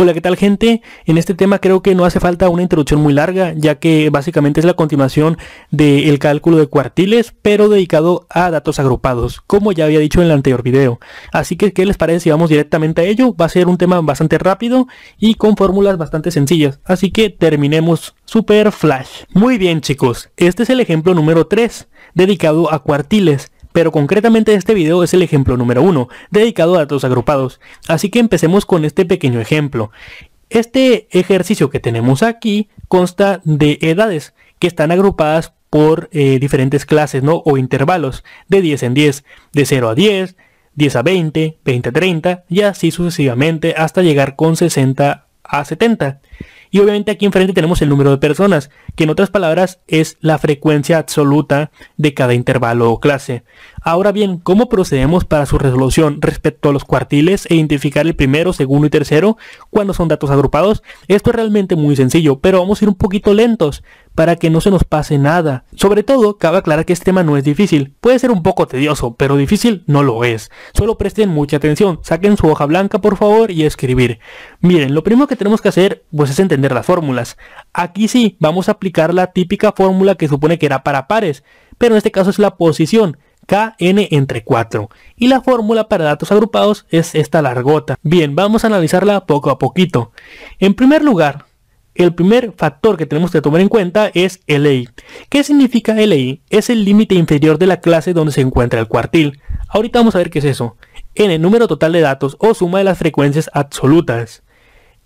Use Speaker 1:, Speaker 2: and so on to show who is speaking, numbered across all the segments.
Speaker 1: Hola, ¿qué tal gente? En este tema creo que no hace falta una introducción muy larga, ya que básicamente es la continuación del cálculo de cuartiles, pero dedicado a datos agrupados, como ya había dicho en el anterior video. Así que, ¿qué les parece si vamos directamente a ello? Va a ser un tema bastante rápido y con fórmulas bastante sencillas, así que terminemos super flash. Muy bien chicos, este es el ejemplo número 3, dedicado a cuartiles pero concretamente este video es el ejemplo número 1, dedicado a datos agrupados. Así que empecemos con este pequeño ejemplo. Este ejercicio que tenemos aquí consta de edades que están agrupadas por eh, diferentes clases ¿no? o intervalos de 10 en 10, de 0 a 10, 10 a 20, 20 a 30 y así sucesivamente hasta llegar con 60 a 70. Y obviamente aquí enfrente tenemos el número de personas, que en otras palabras es la frecuencia absoluta de cada intervalo o clase. Ahora bien, ¿cómo procedemos para su resolución respecto a los cuartiles e identificar el primero, segundo y tercero cuando son datos agrupados? Esto es realmente muy sencillo, pero vamos a ir un poquito lentos para que no se nos pase nada. Sobre todo, cabe aclarar que este tema no es difícil. Puede ser un poco tedioso, pero difícil no lo es. Solo presten mucha atención, saquen su hoja blanca por favor y escribir. Miren, lo primero que tenemos que hacer pues es entender las fórmulas. Aquí sí, vamos a aplicar la típica fórmula que supone que era para pares, pero en este caso es la posición. KN entre 4. Y la fórmula para datos agrupados es esta largota. Bien, vamos a analizarla poco a poquito. En primer lugar, el primer factor que tenemos que tomar en cuenta es LI. ¿Qué significa LI? Es el límite inferior de la clase donde se encuentra el cuartil. Ahorita vamos a ver qué es eso. N, número total de datos o suma de las frecuencias absolutas.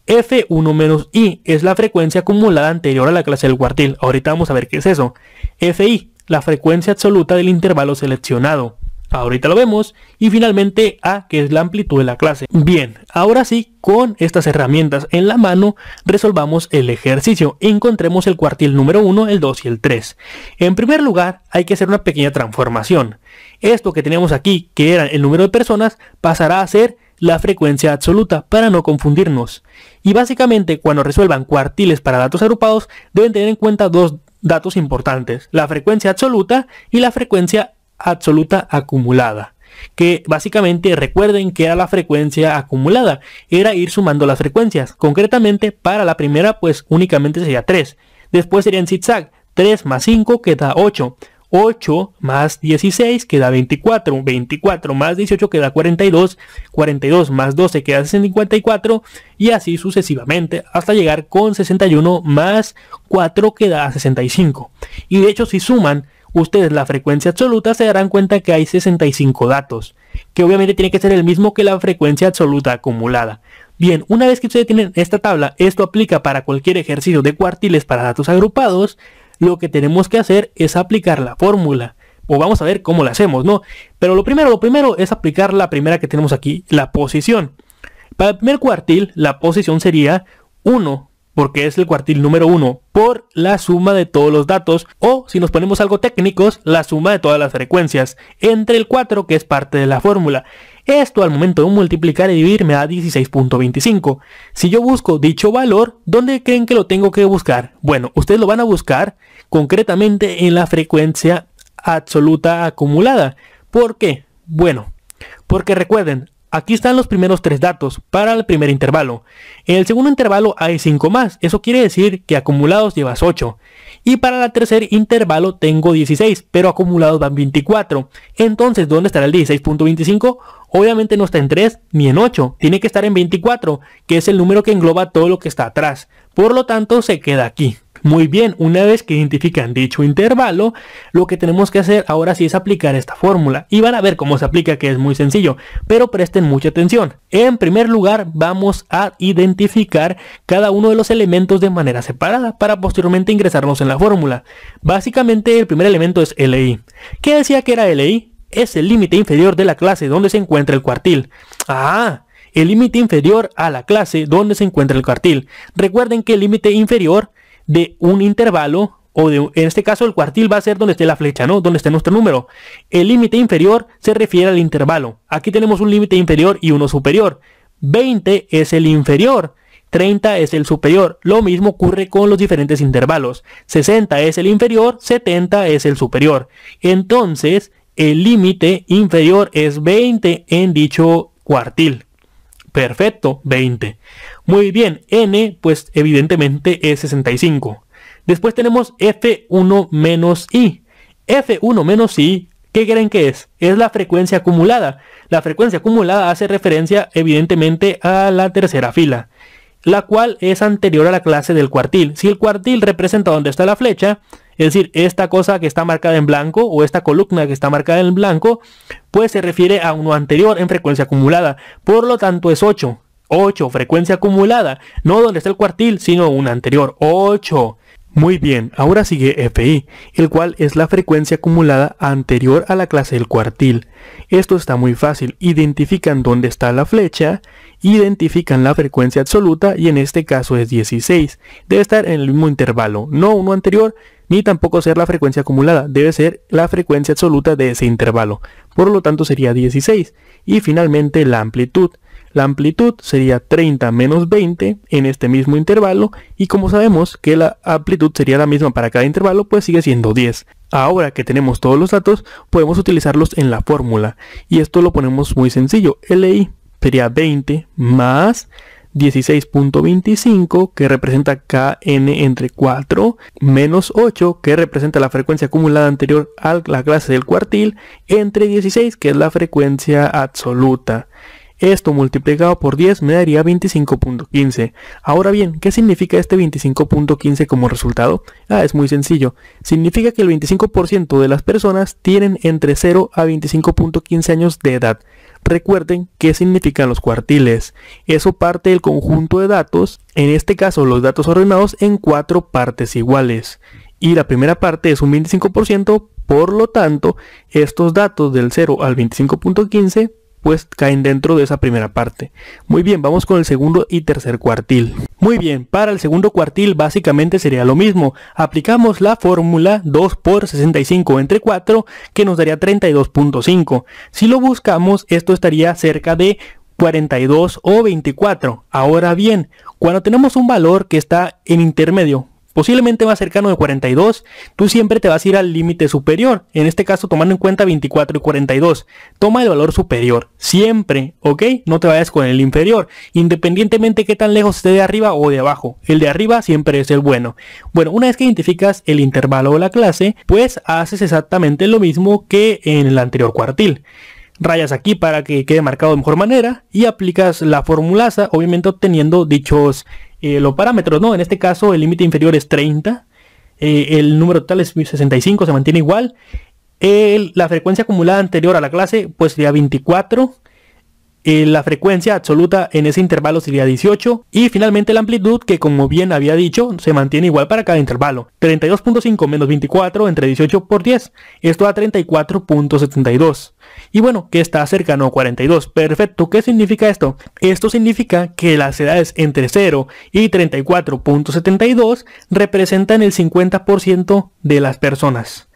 Speaker 1: F1-I es la frecuencia acumulada anterior a la clase del cuartil. Ahorita vamos a ver qué es eso. FI la frecuencia absoluta del intervalo seleccionado. Ahorita lo vemos. Y finalmente A, que es la amplitud de la clase. Bien, ahora sí, con estas herramientas en la mano, resolvamos el ejercicio. Encontremos el cuartil número 1, el 2 y el 3. En primer lugar, hay que hacer una pequeña transformación. Esto que tenemos aquí, que era el número de personas, pasará a ser la frecuencia absoluta para no confundirnos. Y básicamente cuando resuelvan cuartiles para datos agrupados deben tener en cuenta dos datos importantes, la frecuencia absoluta y la frecuencia absoluta acumulada que básicamente recuerden que era la frecuencia acumulada, era ir sumando las frecuencias. Concretamente, para la primera, pues únicamente sería 3. Después sería en zigzag, 3 más 5 que da 8. 8 más 16 queda 24, 24 más 18 queda 42, 42 más 12 queda 54 y así sucesivamente hasta llegar con 61 más 4 queda 65. Y de hecho si suman ustedes la frecuencia absoluta se darán cuenta que hay 65 datos, que obviamente tiene que ser el mismo que la frecuencia absoluta acumulada. Bien, una vez que ustedes tienen esta tabla, esto aplica para cualquier ejercicio de cuartiles para datos agrupados, lo que tenemos que hacer es aplicar la fórmula. O vamos a ver cómo la hacemos, ¿no? Pero lo primero, lo primero es aplicar la primera que tenemos aquí, la posición. Para el primer cuartil, la posición sería 1, porque es el cuartil número 1, por la suma de todos los datos, o si nos ponemos algo técnicos, la suma de todas las frecuencias, entre el 4 que es parte de la fórmula. Esto al momento de multiplicar y dividir me da 16.25. Si yo busco dicho valor, ¿dónde creen que lo tengo que buscar? Bueno, ustedes lo van a buscar concretamente en la frecuencia absoluta acumulada. ¿Por qué? Bueno, porque recuerden, Aquí están los primeros tres datos para el primer intervalo. En el segundo intervalo hay 5 más, eso quiere decir que acumulados llevas 8. Y para el tercer intervalo tengo 16, pero acumulados van 24. Entonces, ¿dónde estará el 16.25? Obviamente no está en 3 ni en 8, tiene que estar en 24, que es el número que engloba todo lo que está atrás. Por lo tanto, se queda aquí. Muy bien, una vez que identifican dicho intervalo, lo que tenemos que hacer ahora sí es aplicar esta fórmula. Y van a ver cómo se aplica, que es muy sencillo, pero presten mucha atención. En primer lugar, vamos a identificar cada uno de los elementos de manera separada para posteriormente ingresarlos en la fórmula. Básicamente, el primer elemento es LI. ¿Qué decía que era LI? Es el límite inferior de la clase donde se encuentra el cuartil. ¡Ah! el límite inferior a la clase donde se encuentra el cuartil. Recuerden que el límite inferior de un intervalo o en este caso el cuartil va a ser donde esté la flecha, ¿no? Donde esté nuestro número. El límite inferior se refiere al intervalo. Aquí tenemos un límite inferior y uno superior. 20 es el inferior, 30 es el superior. Lo mismo ocurre con los diferentes intervalos. 60 es el inferior, 70 es el superior. Entonces, el límite inferior es 20 en dicho cuartil. Perfecto, 20. Muy bien, n pues evidentemente es 65. Después tenemos f1 menos i. f1 menos i, ¿qué creen que es? Es la frecuencia acumulada. La frecuencia acumulada hace referencia evidentemente a la tercera fila, la cual es anterior a la clase del cuartil. Si el cuartil representa donde está la flecha, es decir, esta cosa que está marcada en blanco o esta columna que está marcada en blanco, pues se refiere a uno anterior en frecuencia acumulada. Por lo tanto es 8. 8. Frecuencia acumulada. No donde está el cuartil, sino un anterior. 8. Muy bien, ahora sigue FI, el cual es la frecuencia acumulada anterior a la clase del cuartil. Esto está muy fácil, identifican dónde está la flecha, identifican la frecuencia absoluta y en este caso es 16. Debe estar en el mismo intervalo, no uno anterior ni tampoco ser la frecuencia acumulada, debe ser la frecuencia absoluta de ese intervalo. Por lo tanto sería 16. Y finalmente la amplitud. La amplitud sería 30 menos 20 en este mismo intervalo y como sabemos que la amplitud sería la misma para cada intervalo, pues sigue siendo 10. Ahora que tenemos todos los datos, podemos utilizarlos en la fórmula y esto lo ponemos muy sencillo. LI sería 20 más 16.25 que representa Kn entre 4 menos 8 que representa la frecuencia acumulada anterior a la clase del cuartil entre 16 que es la frecuencia absoluta esto multiplicado por 10 me daría 25.15. Ahora bien, ¿qué significa este 25.15 como resultado? Ah, es muy sencillo. Significa que el 25% de las personas tienen entre 0 a 25.15 años de edad. Recuerden qué significan los cuartiles. Eso parte del conjunto de datos, en este caso los datos ordenados en cuatro partes iguales. Y la primera parte es un 25%, por lo tanto, estos datos del 0 al 25.15 pues caen dentro de esa primera parte. Muy bien, vamos con el segundo y tercer cuartil. Muy bien, para el segundo cuartil básicamente sería lo mismo. Aplicamos la fórmula 2 por 65 entre 4 que nos daría 32.5. Si lo buscamos, esto estaría cerca de 42 o 24. Ahora bien, cuando tenemos un valor que está en intermedio, posiblemente más cercano de 42, tú siempre te vas a ir al límite superior, en este caso tomando en cuenta 24 y 42, toma el valor superior, siempre, ¿ok? No te vayas con el inferior, independientemente qué tan lejos esté de arriba o de abajo, el de arriba siempre es el bueno. Bueno, una vez que identificas el intervalo o la clase, pues haces exactamente lo mismo que en el anterior cuartil rayas aquí para que quede marcado de mejor manera y aplicas la formulaza, obviamente obteniendo dichos eh, los parámetros, ¿no? En este caso el límite inferior es 30, eh, el número total es 65, se mantiene igual, la frecuencia acumulada anterior a la clase pues sería 24, la frecuencia absoluta en ese intervalo sería 18 y finalmente la amplitud que como bien había dicho se mantiene igual para cada intervalo 32.5 menos 24 entre 18 por 10 esto da 34.72 y bueno que está cercano a 42 perfecto ¿qué significa esto? esto significa que las edades entre 0 y 34.72 representan el 50% de las personas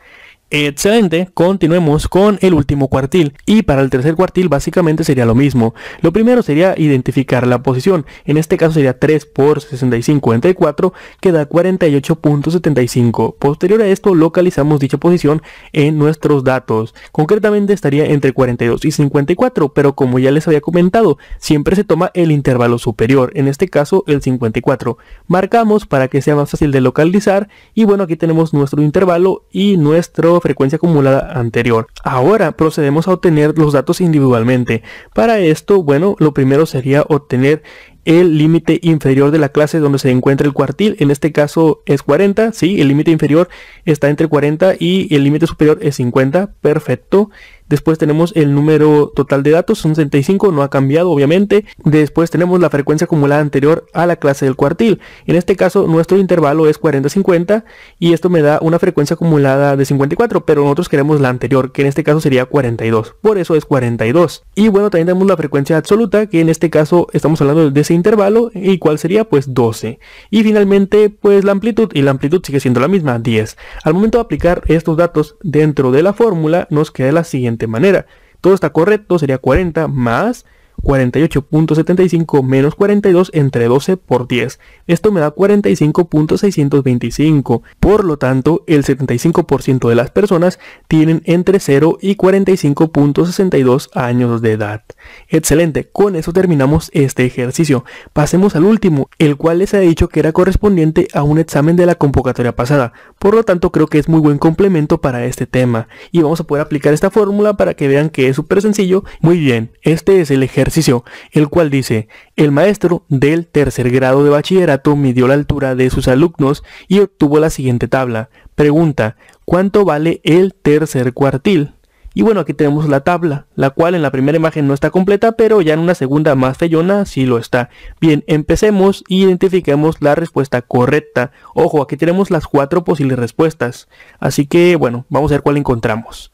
Speaker 1: Excelente, continuemos con el último cuartil y para el tercer cuartil básicamente sería lo mismo. Lo primero sería identificar la posición, en este caso sería 3 por 65 4 que da 48.75. Posterior a esto localizamos dicha posición en nuestros datos, concretamente estaría entre 42 y 54, pero como ya les había comentado, siempre se toma el intervalo superior, en este caso el 54. Marcamos para que sea más fácil de localizar y bueno aquí tenemos nuestro intervalo y nuestro frecuencia acumulada anterior. Ahora procedemos a obtener los datos individualmente. Para esto, bueno, lo primero sería obtener el límite inferior de la clase donde se encuentra el cuartil, en este caso es 40, sí, el límite inferior está entre 40 y el límite superior es 50, perfecto. Después tenemos el número total de datos, son 65, no ha cambiado obviamente. Después tenemos la frecuencia acumulada anterior a la clase del cuartil. En este caso nuestro intervalo es 40-50 y esto me da una frecuencia acumulada de 54, pero nosotros queremos la anterior, que en este caso sería 42. Por eso es 42. Y bueno, también tenemos la frecuencia absoluta, que en este caso estamos hablando de ese intervalo, y cuál sería pues 12. Y finalmente pues la amplitud, y la amplitud sigue siendo la misma, 10. Al momento de aplicar estos datos dentro de la fórmula, nos queda la siguiente manera. Todo está correcto, sería 40 más 48.75 menos 42 entre 12 por 10. Esto me da 45.625. Por lo tanto, el 75% de las personas tienen entre 0 y 45.62 años de edad. Excelente, con eso terminamos este ejercicio. Pasemos al último, el cual les he dicho que era correspondiente a un examen de la convocatoria pasada. Por lo tanto, creo que es muy buen complemento para este tema. Y vamos a poder aplicar esta fórmula para que vean que es súper sencillo. Muy bien, este es el ejercicio ejercicio, el cual dice, el maestro del tercer grado de bachillerato midió la altura de sus alumnos y obtuvo la siguiente tabla. Pregunta, ¿cuánto vale el tercer cuartil? Y bueno, aquí tenemos la tabla, la cual en la primera imagen no está completa, pero ya en una segunda más fellona sí lo está. Bien, empecemos y identifiquemos la respuesta correcta. Ojo, aquí tenemos las cuatro posibles respuestas. Así que bueno, vamos a ver cuál encontramos.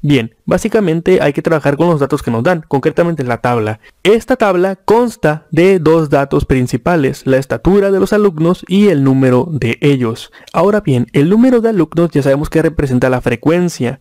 Speaker 1: Bien, básicamente hay que trabajar con los datos que nos dan, concretamente la tabla. Esta tabla consta de dos datos principales, la estatura de los alumnos y el número de ellos. Ahora bien, el número de alumnos ya sabemos que representa la frecuencia,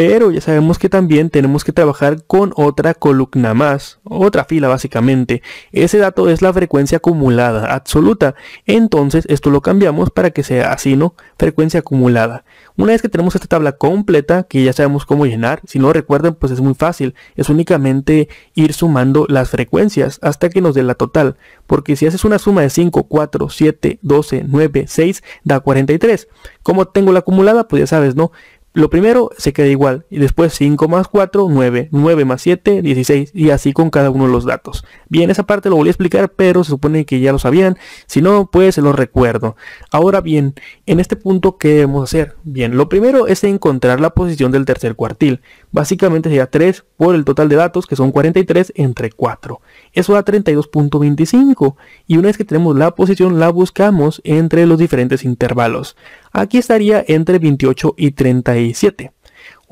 Speaker 1: pero ya sabemos que también tenemos que trabajar con otra columna más, otra fila básicamente. Ese dato es la frecuencia acumulada absoluta. Entonces esto lo cambiamos para que sea así, ¿no? Frecuencia acumulada. Una vez que tenemos esta tabla completa, que ya sabemos cómo llenar, si no recuerdan pues es muy fácil. Es únicamente ir sumando las frecuencias hasta que nos dé la total. Porque si haces una suma de 5, 4, 7, 12, 9, 6, da 43. como tengo la acumulada? Pues ya sabes, ¿no? lo primero se queda igual y después 5 más 4, 9, 9 más 7, 16 y así con cada uno de los datos. Bien, esa parte lo voy a explicar, pero se supone que ya lo sabían, si no, pues se lo recuerdo. Ahora bien, en este punto, ¿qué debemos hacer? Bien, lo primero es encontrar la posición del tercer cuartil. Básicamente sería 3 por el total de datos, que son 43 entre 4. Eso da 32.25 y una vez que tenemos la posición, la buscamos entre los diferentes intervalos. Aquí estaría entre 28 y 37.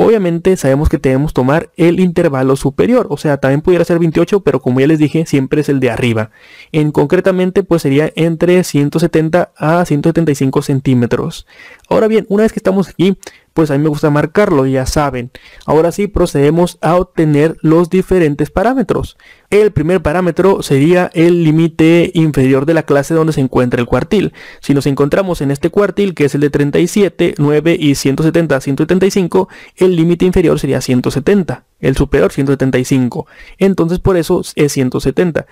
Speaker 1: Obviamente sabemos que debemos tomar el intervalo superior, o sea, también pudiera ser 28, pero como ya les dije, siempre es el de arriba. En concretamente, pues sería entre 170 a 175 centímetros. Ahora bien, una vez que estamos aquí, pues a mí me gusta marcarlo, ya saben. Ahora sí procedemos a obtener los diferentes parámetros. El primer parámetro sería el límite inferior de la clase donde se encuentra el cuartil. Si nos encontramos en este cuartil, que es el de 37, 9 y 170, 175, el límite inferior sería 170, el superior 175. Entonces por eso es 170.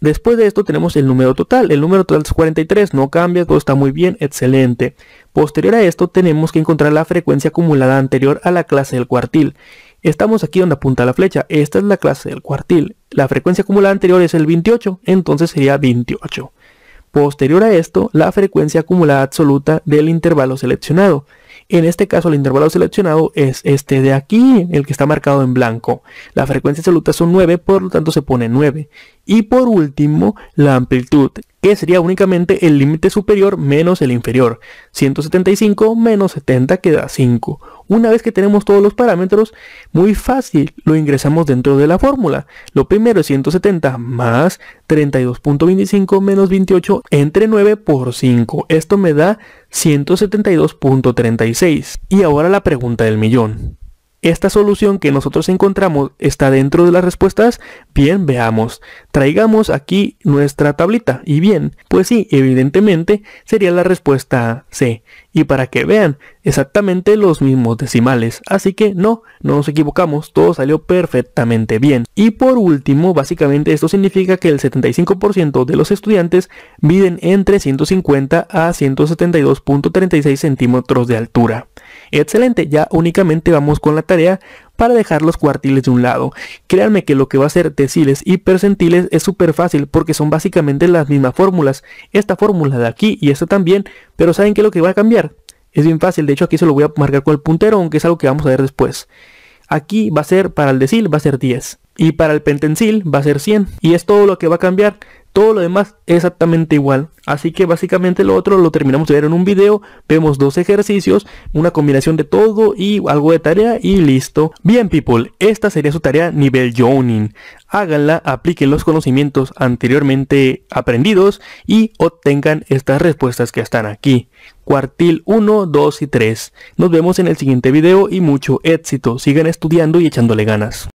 Speaker 1: Después de esto tenemos el número total. El número total es 43, no cambia, todo está muy bien, excelente. Posterior a esto tenemos que encontrar la frecuencia acumulada anterior a la clase del cuartil. Estamos aquí donde apunta la flecha, esta es la clase del cuartil. La frecuencia acumulada anterior es el 28, entonces sería 28. Posterior a esto, la frecuencia acumulada absoluta del intervalo seleccionado. En este caso, el intervalo seleccionado es este de aquí, el que está marcado en blanco. La frecuencia absoluta son 9, por lo tanto se pone 9 y por último la amplitud, que sería únicamente el límite superior menos el inferior. 175 menos 70 queda 5. Una vez que tenemos todos los parámetros, muy fácil, lo ingresamos dentro de la fórmula. Lo primero es 170 más 32.25 menos 28 entre 9 por 5. Esto me da 172.36. Y ahora la pregunta del millón. Esta solución que nosotros encontramos está dentro de las respuestas. Bien, veamos. Traigamos aquí nuestra tablita. Y bien, pues sí, evidentemente sería la respuesta C. Y para que vean, exactamente los mismos decimales. Así que no, no nos equivocamos, todo salió perfectamente bien. Y por último, básicamente esto significa que el 75% de los estudiantes miden entre 150 a 172.36 centímetros de altura. Excelente, ya únicamente vamos con la tarea para dejar los cuartiles de un lado. Créanme que lo que va a ser deciles y percentiles es súper fácil porque son básicamente las mismas fórmulas. Esta fórmula de aquí y esta también, pero ¿saben qué es lo que va a cambiar? Es bien fácil, de hecho aquí se lo voy a marcar con el puntero, aunque es algo que vamos a ver después. Aquí va a ser, para el decil, va a ser 10 y para el pentensil va a ser 100 y es todo lo que va a cambiar todo lo demás exactamente igual así que básicamente lo otro lo terminamos de ver en un video vemos dos ejercicios una combinación de todo y algo de tarea y listo bien people esta sería su tarea nivel joining háganla apliquen los conocimientos anteriormente aprendidos y obtengan estas respuestas que están aquí cuartil 1, 2 y 3 nos vemos en el siguiente video y mucho éxito sigan estudiando y echándole ganas